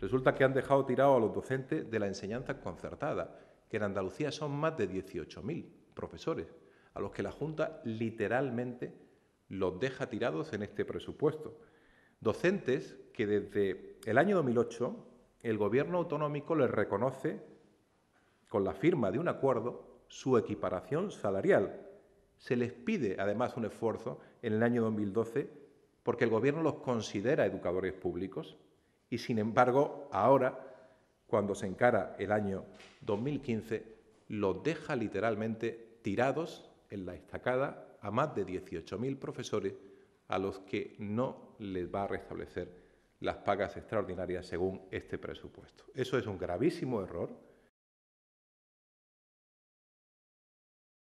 Resulta que han dejado tirados a los docentes de la enseñanza concertada, que en Andalucía son más de 18.000 profesores, a los que la Junta literalmente los deja tirados en este presupuesto. Docentes que desde el año 2008 el gobierno autonómico les reconoce, con la firma de un acuerdo, su equiparación salarial. Se les pide además un esfuerzo en el año 2012 porque el gobierno los considera educadores públicos y sin embargo, ahora, cuando se encara el año 2015, los deja literalmente tirados en la estacada a más de 18.000 profesores a los que no les va a restablecer las pagas extraordinarias según este presupuesto. Eso es un gravísimo error